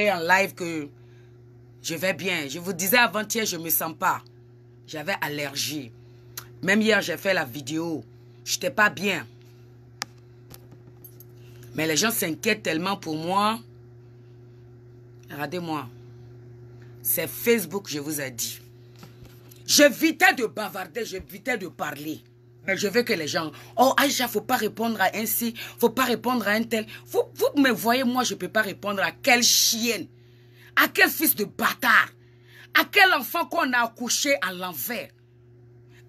en live que je vais bien. Je vous disais avant-hier, je ne me sens pas. J'avais allergie. Même hier, j'ai fait la vidéo. Je n'étais pas bien. Mais les gens s'inquiètent tellement pour moi. Regardez-moi. C'est Facebook, je vous ai dit. J'évitais de bavarder, j'évitais de parler. Mais Je veux que les gens, oh Aïcha, faut pas répondre à un faut pas répondre à un tel. Vous, vous me voyez, moi, je ne peux pas répondre à quelle chienne, à quel fils de bâtard, à quel enfant qu'on a accouché à l'envers.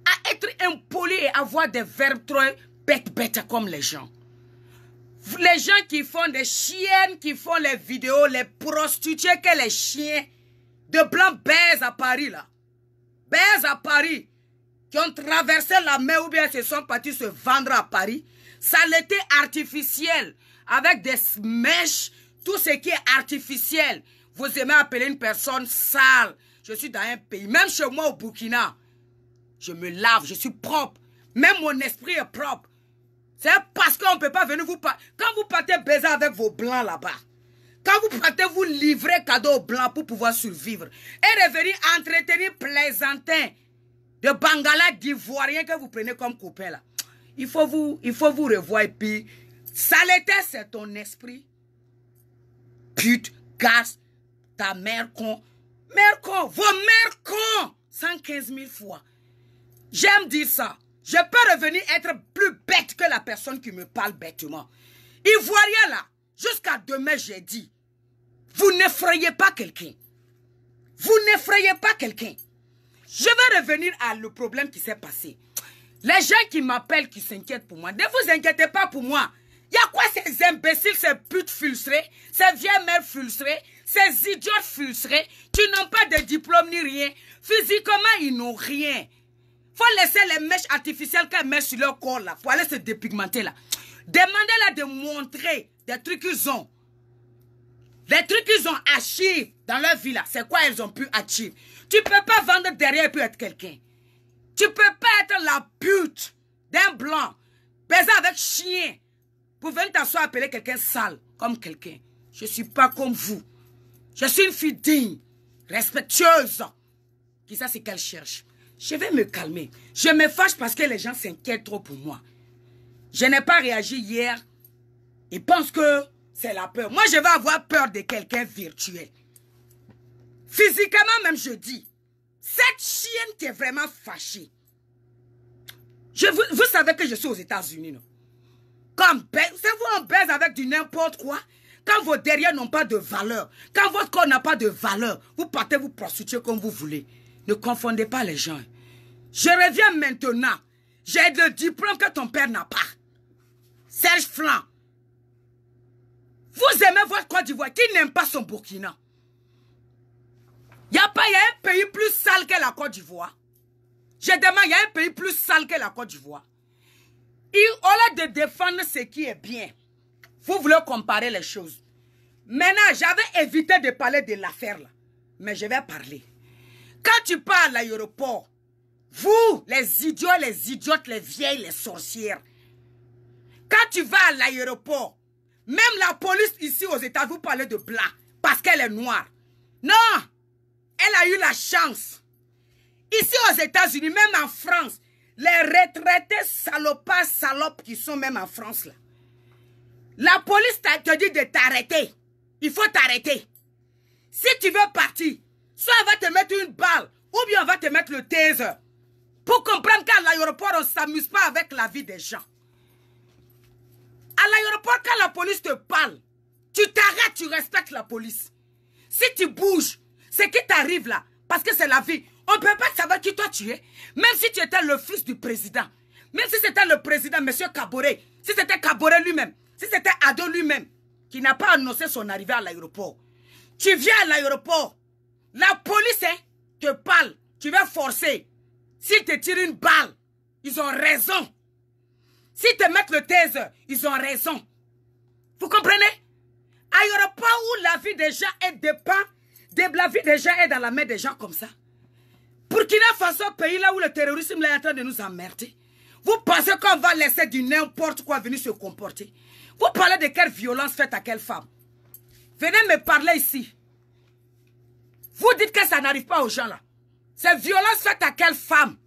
À être impoli et avoir des verbes trop bêtes, bêtes comme les gens. Les gens qui font des chiennes, qui font les vidéos, les prostituées que les chiens de blanc baisent à Paris là. Baise à Paris qui ont traversé la mer ou bien se sont partis se vendre à Paris. Ça l'était artificiel. avec des mèches, tout ce qui est artificiel. Vous aimez appeler une personne sale. Je suis dans un pays, même chez moi au Burkina, je me lave, je suis propre. Même mon esprit est propre. C'est parce qu'on ne peut pas venir vous parler. Quand vous partez baiser avec vos blancs là-bas, quand vous partez vous livrer cadeau aux blancs pour pouvoir survivre et revenir entretenir plaisantin, de Bangala, d'Ivoirien, que vous prenez comme copain là. Il faut vous, il faut vous revoir et puis, saleté, c'est ton esprit. Pute, casse, ta mère con. Mère con, vos mères con 115 000 fois. J'aime dire ça. Je peux revenir être plus bête que la personne qui me parle bêtement. Ivoirien là, jusqu'à demain j'ai dit, vous n'effrayez pas quelqu'un. Vous n'effrayez pas quelqu'un. Je vais revenir à le problème qui s'est passé. Les gens qui m'appellent, qui s'inquiètent pour moi, ne vous inquiétez pas pour moi. Il y a quoi ces imbéciles, ces putes frustrées, ces vieilles mères frustrées, ces idiots frustrés qui n'ont pas de diplôme ni rien. Physiquement, ils n'ont rien. Faut laisser les mèches artificielles qu'elles mettent sur leur corps là pour aller se dépigmenter là. demandez la de montrer des trucs qu'ils ont. Des trucs qu'ils ont achetés dans leur vie là, c'est quoi elles ont pu attirer. Tu peux pas vendre derrière et être quelqu'un. Tu peux pas être la pute d'un blanc, baiser avec chien, pour venir t'asseoir appeler quelqu'un sale comme quelqu'un. Je ne suis pas comme vous. Je suis une fille digne, respectueuse. Qui ça, c'est qu'elle cherche. Je vais me calmer. Je me fâche parce que les gens s'inquiètent trop pour moi. Je n'ai pas réagi hier. Ils pensent que c'est la peur. Moi, je vais avoir peur de quelqu'un virtuel. Physiquement même, je dis, cette chienne qui est vraiment fâchée. Je, vous, savez que je suis aux États-Unis, non? Quand vous, en baise avec du n'importe quoi. Quand vos derrières n'ont pas de valeur. Quand votre corps n'a pas de valeur. Vous partez vous prostituer comme vous voulez. Ne confondez pas les gens. Je reviens maintenant. J'ai le diplôme que ton père n'a pas. Serge Flan. Vous aimez votre Côte d'Ivoire qui n'aime pas son Burkina. Il n'y a pas y a un pays plus sale que la Côte d'Ivoire. Je demande, il y a un pays plus sale que la Côte d'Ivoire. Au lieu de défendre ce qui est bien, vous voulez comparer les choses. Maintenant, j'avais évité de parler de l'affaire là. Mais je vais parler. Quand tu parles à l'aéroport, vous, les idiots, les idiotes, les vieilles, les sorcières, quand tu vas à l'aéroport, même la police ici aux États, vous parlez de blanc parce qu'elle est noire. Non, elle a eu la chance. Ici aux États-Unis, même en France, les retraités salopards, salopes qui sont même en France là. La police te dit de t'arrêter. Il faut t'arrêter. Si tu veux partir, soit on va te mettre une balle ou bien on va te mettre le taser. Pour comprendre qu'à l'aéroport, on ne s'amuse pas avec la vie des gens. À l'aéroport, quand la police te parle, tu t'arrêtes, tu respectes la police. Si tu bouges, ce qui t'arrive là, parce que c'est la vie, on ne peut pas savoir qui toi tu es. Même si tu étais le fils du président, même si c'était le président, M. Caboret, si c'était Kabore lui-même, si c'était Ado lui-même, qui n'a pas annoncé son arrivée à l'aéroport. Tu viens à l'aéroport, la police hein, te parle, tu vas forcer. S'ils te tirent une balle, ils ont raison. S'ils te mettent le taser, ils ont raison. Vous comprenez l'aéroport où la vie des gens est dépend de la vie des gens est dans la main des gens comme ça. Pour qu'il pas ce pays là où le terrorisme est en train de nous emmerder. Vous pensez qu'on va laisser du n'importe quoi venir se comporter Vous parlez de quelle violence faite à quelle femme Venez me parler ici. Vous dites que ça n'arrive pas aux gens là. C'est violence faite à quelle femme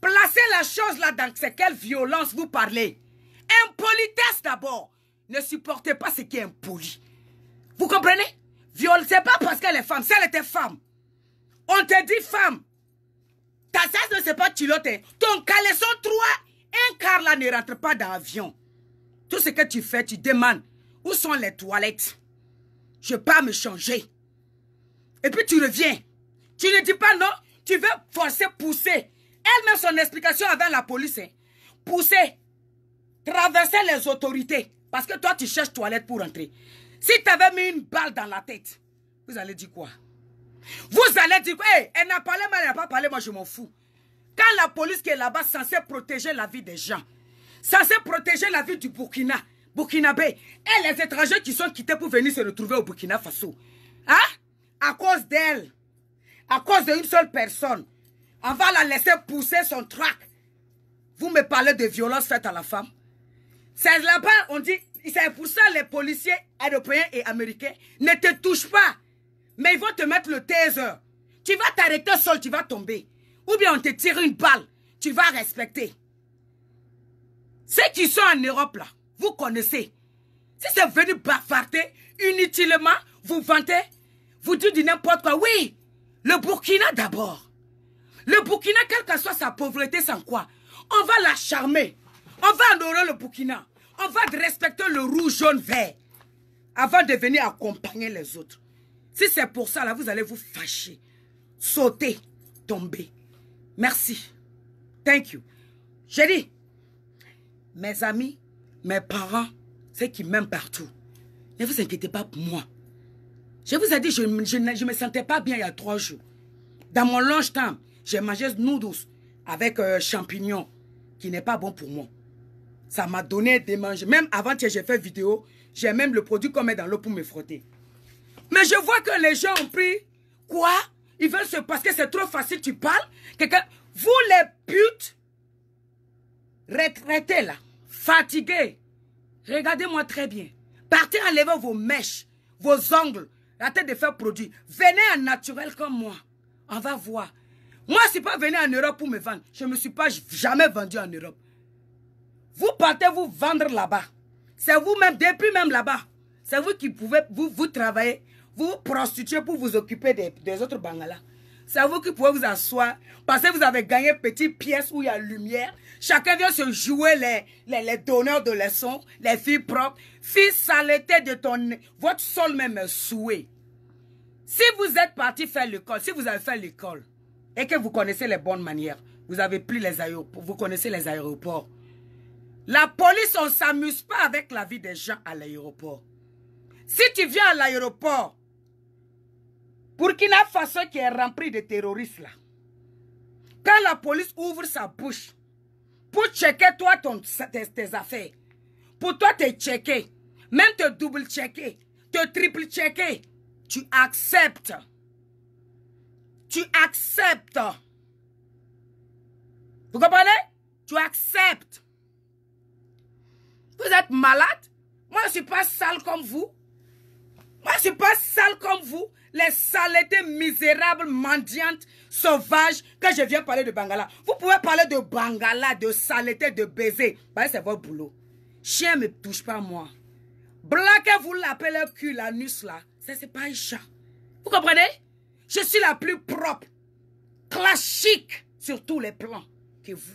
Placez la chose là dans c'est quelle violence vous parlez. Impolitesse d'abord. Ne supportez pas ce qui est impoli. Vous comprenez Viol, c'est pas parce qu'elle est femme. Si elle était femme, on te dit femme. Ta sœur ne s'est pas piloter. Ton caleçon trois, un quart là ne rentre pas dans l'avion. Tout ce que tu fais, tu demandes où sont les toilettes. Je pas me changer. Et puis tu reviens. Tu ne dis pas non. Tu veux forcer, pousser. elle met son explication avant la police, hein. pousser, traverser les autorités. Parce que toi, tu cherches toilette pour entrer. Si tu avais mis une balle dans la tête, vous allez dire quoi Vous allez dire, hé, eh, elle n'a parlé elle n'a pas parlé, moi je m'en fous. Quand la police qui est là-bas, censée protéger la vie des gens, censée protéger la vie du Burkina, Burkinabé, et les étrangers qui sont quittés pour venir se retrouver au Burkina Faso, hein À cause d'elle, à cause d'une seule personne, on va la laisser pousser son trac. Vous me parlez de violence faite à la femme. C'est là-bas, on dit, c'est pour ça que les policiers européens et américains ne te touchent pas. Mais ils vont te mettre le taser. Tu vas t'arrêter seul, tu vas tomber. Ou bien on te tire une balle, tu vas respecter. Ceux qui sont en Europe là, vous connaissez. Si c'est venu bafarter inutilement, vous vantez, vous dites n'importe quoi. Oui, le Burkina d'abord. Le Burkina, quelle que soit sa pauvreté, sans quoi, on va la charmer. On va adorer le Burkina. On va respecter le rouge, jaune, vert, avant de venir accompagner les autres. Si c'est pour ça, là, vous allez vous fâcher, sauter, tomber. Merci. Thank you. J'ai dit, mes amis, mes parents, ceux qui m'aiment partout, ne vous inquiétez pas pour moi. Je vous ai dit, je ne me sentais pas bien il y a trois jours. Dans mon longtemps, j'ai mangé noodles avec euh, champignons, qui n'est pas bon pour moi. Ça m'a donné des manges. Même avant que j'ai fait vidéo, j'ai même le produit qu'on met dans l'eau pour me frotter. Mais je vois que les gens ont pris quoi Ils veulent se... Parce que c'est trop facile, tu parles. Vous les putes retraités là, fatigués, regardez-moi très bien. Partez enlever vos mèches, vos ongles, la tête de faire produit. Venez en naturel comme moi. On va voir. Moi, je ne suis pas venu en Europe pour me vendre. Je ne me suis pas jamais vendu en Europe. Vous partez vous vendre là-bas. C'est vous-même, depuis même là-bas. C'est vous qui pouvez, vous, vous travailler, vous prostituer pour vous occuper des, autres Bangalas. C'est vous qui pouvez vous asseoir parce que vous avez gagné une petite pièce où il y a lumière. Chacun vient se jouer les, les, donneurs de leçons, les filles propres. Fils saleté de ton... Votre sol même souhait. Si vous êtes parti faire l'école, si vous avez fait l'école et que vous connaissez les bonnes manières, vous avez pris les aéroports, vous connaissez les aéroports, la police, on ne s'amuse pas avec la vie des gens à l'aéroport. Si tu viens à l'aéroport, pour Burkina façon qui est rempli de terroristes là, quand la police ouvre sa bouche pour checker toi tes, tes affaires, pour toi te checker, même te double-checker, te triple-checker, tu acceptes. Tu acceptes. Vous comprenez Tu acceptes. Vous êtes malade Moi, je suis pas sale comme vous. Moi, je suis pas sale comme vous. Les saletés misérables, mendiantes, sauvages, que je viens parler de Bangala. Vous pouvez parler de Bangala, de saleté, de baiser. Bah, c'est votre boulot. Chien ne me touche pas, moi. Blanc, vous l'appelez cul, l'anus, là. Ça, c'est pas un chat. Vous comprenez Je suis la plus propre, classique, sur tous les plans que vous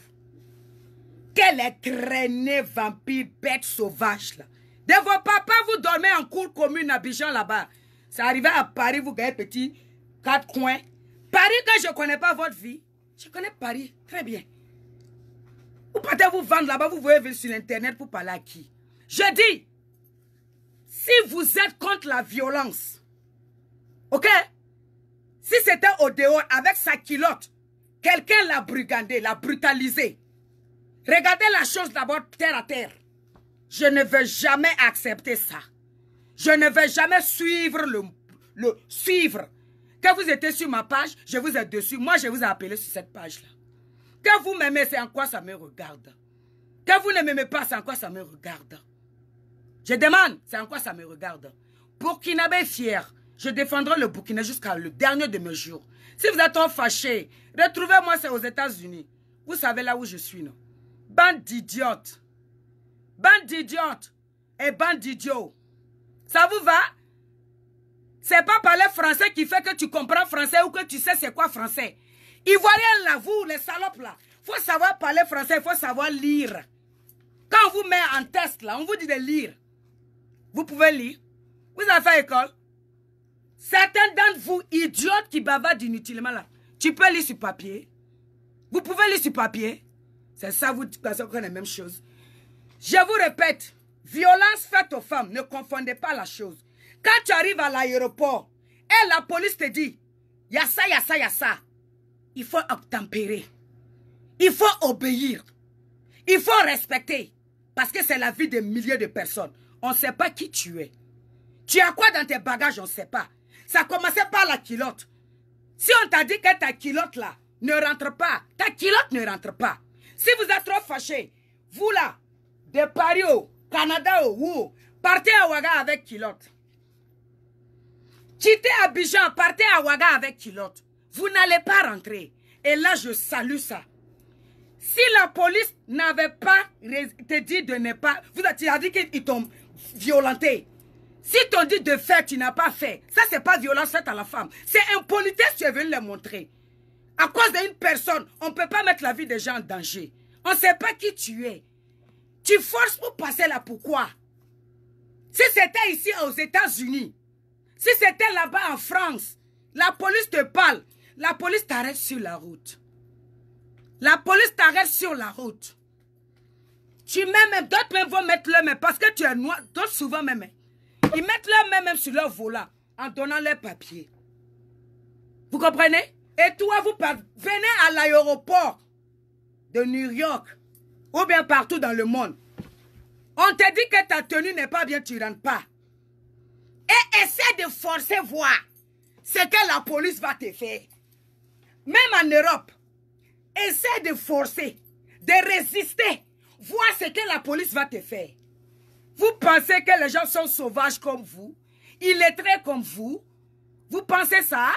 les traînées vampires, bête, sauvage. là. De vos papas, vous dormez en cour commune à Bijan là-bas. Ça arrivait à Paris, vous gagnez petit, quatre coins. Paris, quand je ne connais pas votre vie, je connais Paris très bien. Vous partez vous vendre là-bas, vous voyez sur Internet pour parler à qui Je dis, si vous êtes contre la violence, ok Si c'était au dehors, avec sa culotte, quelqu'un l'a brigandé, l'a brutalisé, Regardez la chose d'abord terre à terre. Je ne vais jamais accepter ça. Je ne vais jamais suivre le, suivre. Quand vous étiez sur ma page, je vous ai dessus. Moi, je vous ai appelé sur cette page-là. Quand vous m'aimez, c'est en quoi ça me regarde. Quand vous ne m'aimez pas, c'est en quoi ça me regarde. Je demande, c'est en quoi ça me regarde. Pour Burkinabé fier, je défendrai le Burkina jusqu'à le dernier de mes jours. Si vous êtes fâché, retrouvez-moi, c'est aux États-Unis. Vous savez là où je suis, non Bande d'idiotes. Bande d'idiotes et bande d'idiots. Eh, Ça vous va C'est pas parler français qui fait que tu comprends français ou que tu sais c'est quoi français. Ivoiriens là, vous, les salopes là, faut savoir parler français, il faut savoir lire. Quand on vous met en test là, on vous dit de lire. Vous pouvez lire. Vous avez à école. Certains d'entre vous, idiotes qui bavardent inutilement là, tu peux lire sur papier. Vous pouvez lire sur papier. C'est ça, vous que les même chose. Je vous répète, violence faite aux femmes, ne confondez pas la chose. Quand tu arrives à l'aéroport et la police te dit, il y a ça, il y a ça, il y a ça, il faut obtempérer. Il faut obéir. Il faut respecter. Parce que c'est la vie de milliers de personnes. On ne sait pas qui tu es. Tu as quoi dans tes bagages, on ne sait pas. Ça commençait par la culotte. Si on t'a dit que ta culotte là ne rentre pas, ta culotte ne rentre pas. Si vous êtes trop fâché, vous là, de Paris au Canada au où, partez à Ouaga avec l'autre. Quittez Abidjan, partez à Ouaga avec l'autre. Vous n'allez pas rentrer. Et là, je salue ça. Si la police n'avait pas te dit de ne pas... Vous avez dit qu'ils t'ont violenté. Si t'ont dit de faire, tu n'as pas fait. Ça, c'est pas violence faite à la femme. C'est impolitesse, tu es venu le montrer. À cause d'une personne, on ne peut pas mettre la vie des gens en danger. On ne sait pas qui tu es. Tu forces pour passer là, pourquoi Si c'était ici aux États-Unis, si c'était là-bas en France, la police te parle, la police t'arrête sur la route. La police t'arrête sur la route. Tu mets même, d'autres vont mettre leur main parce que tu es noir, d'autres souvent même. Ils mettent leur main même sur leur volant en donnant leurs papiers. Vous comprenez et toi, vous venez à l'aéroport de New York ou bien partout dans le monde. On te dit que ta tenue n'est pas bien, tu rentres pas. Et essaie de forcer voir ce que la police va te faire. Même en Europe, essaie de forcer, de résister, voir ce que la police va te faire. Vous pensez que les gens sont sauvages comme vous, illettrés comme vous. Vous pensez ça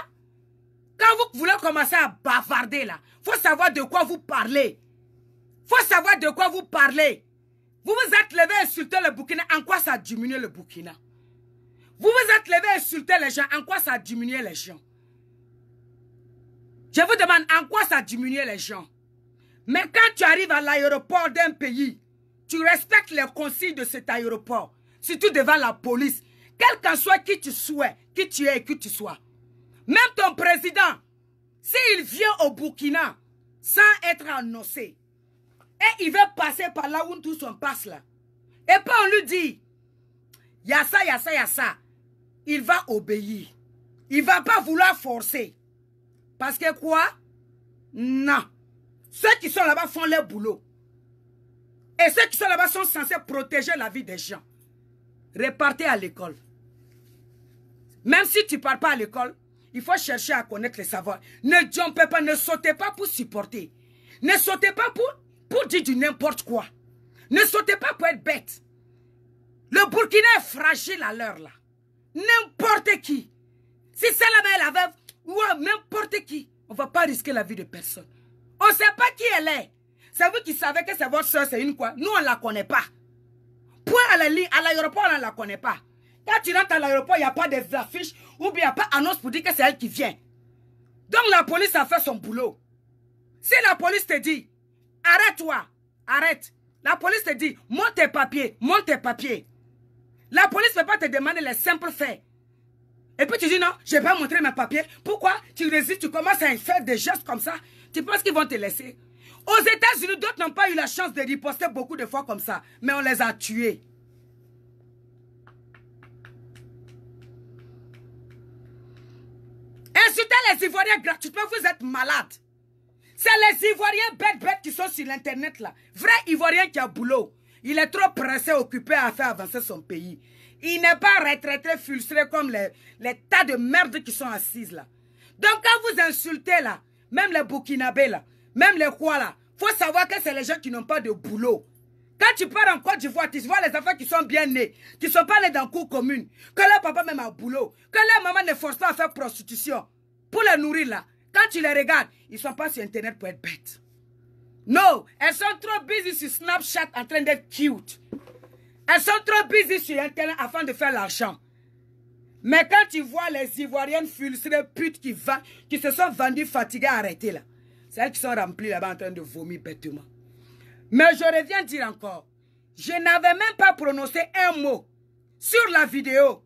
quand vous voulez commencer à bavarder là, faut savoir de quoi vous parlez. faut savoir de quoi vous parlez. Vous vous êtes levé insulter le Burkina, en quoi ça diminué le Burkina Vous vous êtes levé insulter les gens, en quoi ça diminué les gens Je vous demande, en quoi ça diminué les gens Mais quand tu arrives à l'aéroport d'un pays, tu respectes les consignes de cet aéroport, surtout devant la police, quel qu'en soit qui tu souhaites, qui tu es et qui tu sois. Même ton président, s'il vient au Burkina sans être annoncé, et il veut passer par là où tout son passe là, et pas on lui dit, il y a ça, il y a ça, il y a ça, il va obéir. Il ne va pas vouloir forcer. Parce que quoi Non. Ceux qui sont là-bas font leur boulot. Et ceux qui sont là-bas sont censés protéger la vie des gens. Repartez à l'école. Même si tu ne pars pas à l'école, il faut chercher à connaître les savoirs. Ne jumpez pas, ne sautez pas pour supporter. Ne sautez pas pour, pour dire du n'importe quoi. Ne sautez pas pour être bête. Le Burkina est fragile à l'heure là. N'importe qui. Si c'est la mère, la veuve, ou n'importe qui, on ne va pas risquer la vie de personne. On ne sait pas qui elle est. C'est vous qui savez que c'est votre soeur, c'est une quoi. Nous, on ne la connaît pas. Point à la à l'aéroport, on ne la connaît pas. Quand tu rentres à l'aéroport, il n'y a pas des affiches ou bien pas annonce pour dire que c'est elle qui vient. Donc la police a fait son boulot. Si la police te dit, arrête-toi, arrête. La police te dit, monte tes papiers, monte tes papiers. La police ne peut pas te demander les simples faits. Et puis tu dis non, je vais pas montrer mes papiers. Pourquoi tu résistes, tu commences à faire des gestes comme ça Tu penses qu'ils vont te laisser Aux États-Unis, d'autres n'ont pas eu la chance de riposter beaucoup de fois comme ça. Mais on les a tués. les Ivoiriens gratuitement, vous êtes malades. C'est les Ivoiriens bêtes-bêtes qui sont sur l'Internet là. Vrai Ivoirien qui a boulot. Il est trop pressé, occupé à faire avancer son pays. Il n'est pas retraité, frustré comme les, tas de merde qui sont assises là. Donc quand vous insultez là, même les Burkinabés là, même les quoi là, faut savoir que c'est les gens qui n'ont pas de boulot. Quand tu pars en Côte d'Ivoire, tu vois les enfants qui sont bien nés, qui ne sont pas nés dans cours commune, que leur papa même a boulot, que leur maman ne force pas à faire prostitution pour les nourrir là, quand tu les regardes, ils ne sont pas sur Internet pour être bêtes. Non, elles sont trop busy sur Snapchat en train d'être cute. Elles sont trop busy sur Internet afin de faire l'argent. Mais quand tu vois les Ivoiriennes frustrées putes qui, va, qui se sont vendues fatiguées, arrêtées là, c'est elles qui sont remplies là-bas en train de vomir bêtement. Mais je reviens dire encore, je n'avais même pas prononcé un mot sur la vidéo.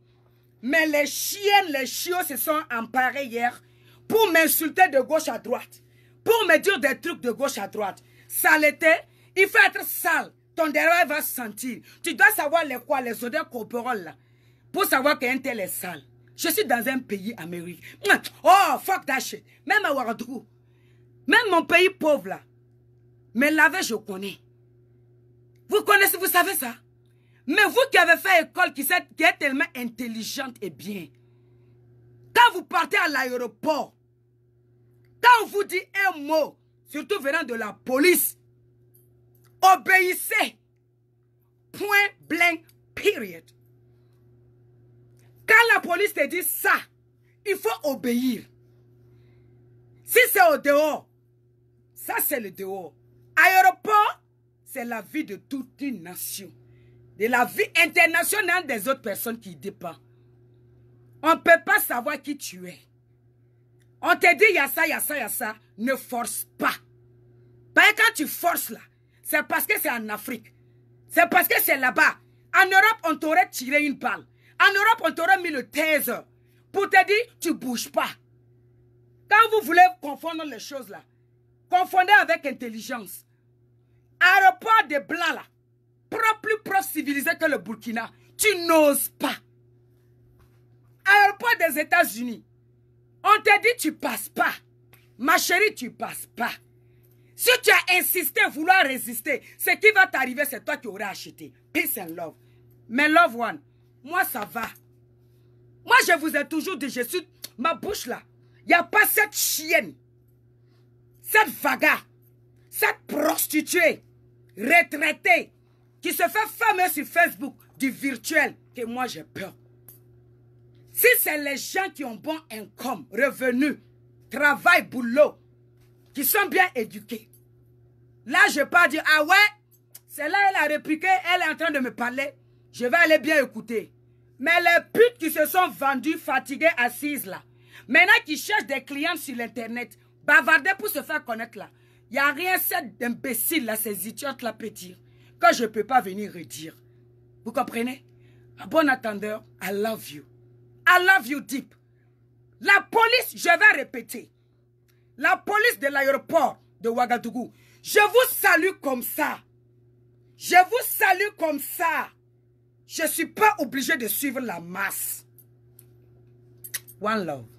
Mais les chiennes, les chiots se sont emparés hier pour m'insulter de gauche à droite, pour me dire des trucs de gauche à droite. Saleté, il faut être sale. Ton derrière va sentir. Tu dois savoir les quoi, les odeurs corporelles là, pour savoir qu'un tel est sale. Je suis dans un pays américain. Oh, fuck that shit. Même à Ouagadougou, même mon pays pauvre là, mais laver je connais. Vous connaissez, vous savez ça Mais vous qui avez fait école, qui, êtes, qui est tellement intelligente et bien, quand vous partez à l'aéroport, quand on vous dit un mot, surtout venant de la police, obéissez. Point blank, period. Quand la police te dit ça, il faut obéir. Si c'est au dehors, ça c'est le dehors. Aéroport, c'est la vie de toute une nation. De la vie internationale des autres personnes qui dépend. On ne peut pas savoir qui tu es. On te dit, il y a ça, il y a ça, il y a ça. Ne force pas. Parce quand tu forces là, c'est parce que c'est en Afrique. C'est parce que c'est là-bas. En Europe, on t'aurait tiré une balle. En Europe, on t'aurait mis le taser pour te dire, tu bouges pas. Quand vous voulez confondre les choses là, confondez avec intelligence. Aéroport des blancs là, plus proche civilisé que le Burkina, tu n'oses pas. Aéroport des États-Unis, on t'a dit tu passes pas. Ma chérie, tu passes pas. Si tu as insisté, vouloir résister, ce qui va t'arriver, c'est toi qui auras acheté. Peace and love. Mais love one, moi ça va. Moi je vous ai toujours dit, je suis, ma bouche là, il n'y a pas cette chienne, cette vaga, cette prostituée, retraitée, qui se fait fameuse sur Facebook du virtuel que moi j'ai peur. Si c'est les gens qui ont bon income, revenu, travail, boulot, qui sont bien éduqués. Là, je pas dire, ah ouais, c'est là elle a répliqué, elle est en train de me parler. Je vais aller bien écouter. Mais les putes qui se sont vendues, fatiguées, assises là, maintenant qui cherchent des clients sur l'internet, bavarder pour se faire connaître là, il n'y a rien cet imbécile là, ces idiotes là dire, que je ne peux pas venir redire. Vous comprenez? À bon attendeur, I love you. I love you deep. La police, je vais répéter. La police de l'aéroport de Ouagadougou. Je vous salue comme ça. Je vous salue comme ça. Je ne suis pas obligé de suivre la masse. One love.